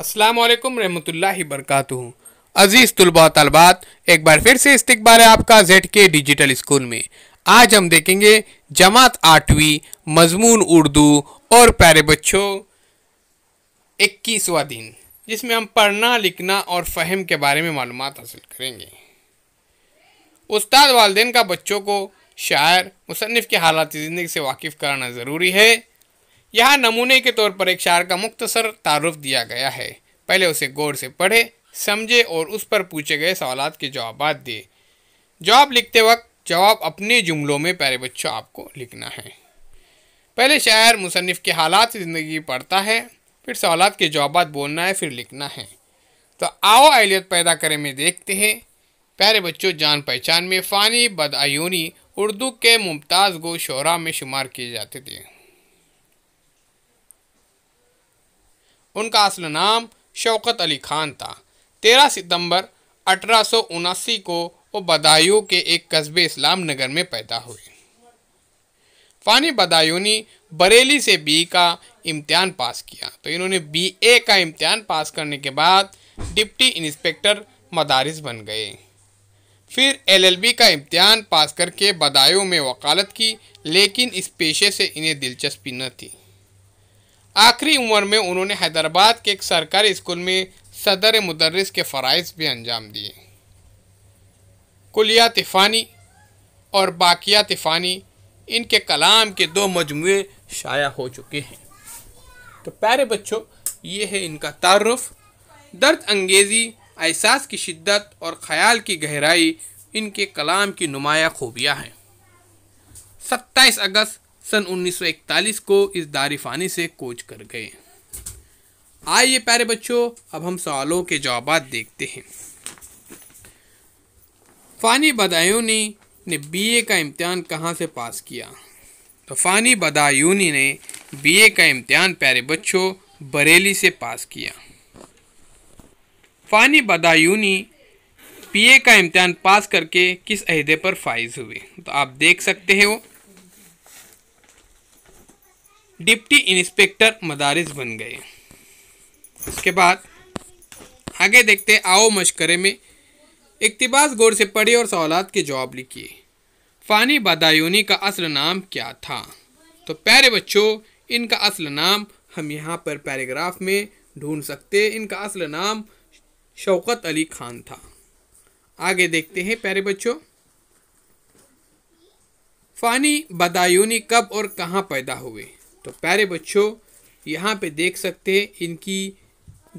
असलकम रहमतुल्ला वरक़ात अज़ीज़ तलबा तलबात एक बार फिर से इस्तबाल है आपका जेड के डिजिटल स्कूल में आज हम देखेंगे जमात आठवीं मजमून उर्दू और प्यारे बच्चों इक्कीसवा दिन जिसमें हम पढ़ना लिखना और फहम के बारे में मालूम हासिल करेंगे उस्ताद वालदेन का बच्चों को शायर मुसनफ़ के हालात ज़िंदगी से वाकिफ़ कराना ज़रूरी है यहाँ नमूने के तौर पर एक शार का मुख्तसर तारुफ दिया गया है पहले उसे गौर से पढ़े समझे और उस पर पूछे गए सवाल के जवाब दे जवाब लिखते वक्त जवाब अपने जुमलों में प्यारे बच्चों आपको लिखना है पहले शायर मुसनफ़ के हालात ज़िंदगी पढ़ता है फिर सवाल के जवाब बोलना है फिर लिखना है तो आओ अहलियत पैदा करें में देखते हैं प्यारे बच्चों जान पहचान में फ़ानी बदायूनी उर्दू के मुमताज़ गो शरा में शुमार किए जाते थे उनका असल नाम शौकत अली खान था तेरह सितंबर अठारह को वो बदायूं के एक कस्बे इस्लाम नगर में पैदा हुए फ़ानी बदायूनी बरेली से बी का इम्तहान पास किया तो इन्होंने बी ए का इम्तहान पास करने के बाद डिप्टी इंस्पेक्टर मदारिस बन गए फिर एलएलबी का इम्तहान पास करके बदायूं में वकालत की लेकिन इस पेशे से इन्हें दिलचस्पी न थी आखिरी उम्र में उन्होंने हैदराबाद के एक सरकारी स्कूल में सदर मदरस के फ़राइज़ भी अंजाम दिए कुलिया तिफानी और बाक़िया तिफानी इनके कलाम के दो मजमू शाया हो चुके हैं तो प्यारे बच्चों ये है इनका तारफ़ दर्द अंगेज़ी एहसास की शिद्दत और ख़याल की गहराई इनके कलाम की नुमाया खूबियाँ हैं सत्ताईस अगस्त सन 1941 को इस दारिफानी से कोच कर गए आइए प्यारे बच्चों अब हम सवालों के जवाब देखते हैं फ़ानी बदायूनी ने बीए का इम्तहान कहाँ से पास किया तो फ़ानी बदायूनी ने बीए का इम्तहान प्यारे बच्चों बरेली से पास किया फ़ानी बदायूनी पीए का इम्तहान पास करके किस अहदे पर फाइज हुए तो आप देख सकते हैं वो डिप्टी इंस्पेक्टर मदारिस बन गए इसके बाद आगे देखते आओ मशकरे में इकतबास गौर से पढ़े और सवालत के जवाब लिखिए फ़ानी बदायूनी का असल नाम क्या था तो प्यारे बच्चों इनका असल नाम हम यहाँ पर पैराग्राफ में ढूंढ सकते इनका असल नाम शौकत अली खान था आगे देखते हैं प्यारे बच्चों फ़ानी बदायूनी कब और कहाँ पैदा हुए तो प्यारे बच्चों यहाँ पे देख सकते हैं इनकी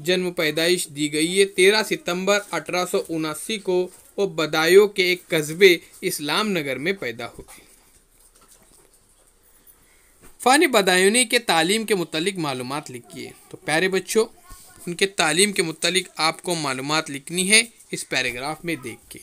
जन्म पैदाइश दी गई है तेरह सितंबर अठारह को वो बदायूं के एक कस्बे इस्लाम नगर में पैदा हुए फ़ान बदायूनी के तालीम के मतलब मालूम लिखिए तो प्यारे बच्चों उनके तालीम के मतलब आपको मालूम लिखनी है इस पैराग्राफ में देख के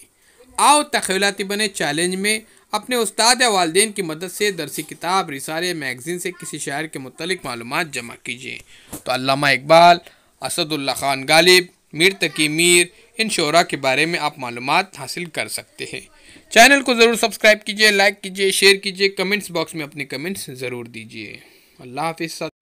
आओ तखीलाती बने चैलेंज में अपने उस्ताद या वालदेन की मदद से दरसी किताब रिसारे मैगज़ीन से किसी शायर के मतलब मालूम जमा कीजिए तो अलामा इकबाल असदुल्ला खान गालिब मीर तकी मीर इन शोरा के बारे में आप मालूम हासिल कर सकते हैं चैनल को ज़रूर सब्सक्राइब कीजिए लाइक कीजिए शेयर कीजिए कमेंट्स बॉक्स में अपने कमेंट्स ज़रूर दीजिए अल्लाह हाफि